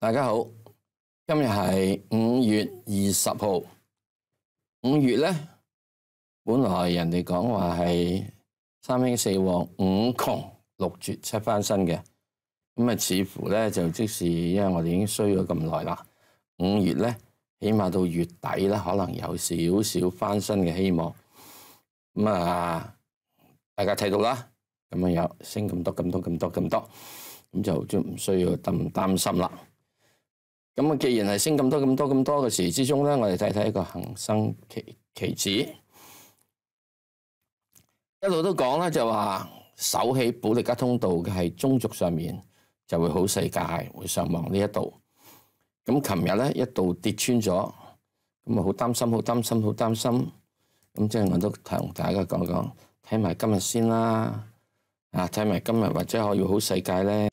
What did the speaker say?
大家好，今日系五月二十号。五月咧，本来人哋讲话系三兴四旺、五穷六绝七翻身嘅，咁啊，似乎咧就即使因为我哋已经衰咗咁耐啦。五月咧，起码到月底呢，可能有少少翻身嘅希望。咁啊，大家睇到啦，咁啊有升咁多、咁多、咁多、咁多，咁就即唔需要咁担心啦。咁啊，既然係升咁多、咁多、咁多嘅时之中咧，我哋睇睇一個恒生期期指，一路都講咧就話首起保利加通道嘅係中軸上面就會好世界會上望呢一度。咁琴日咧一度跌穿咗，咁啊好擔心、好擔心、好擔心。咁即係我都同大家講講，睇埋今日先啦。啊，睇埋今日或者可以好世界咧。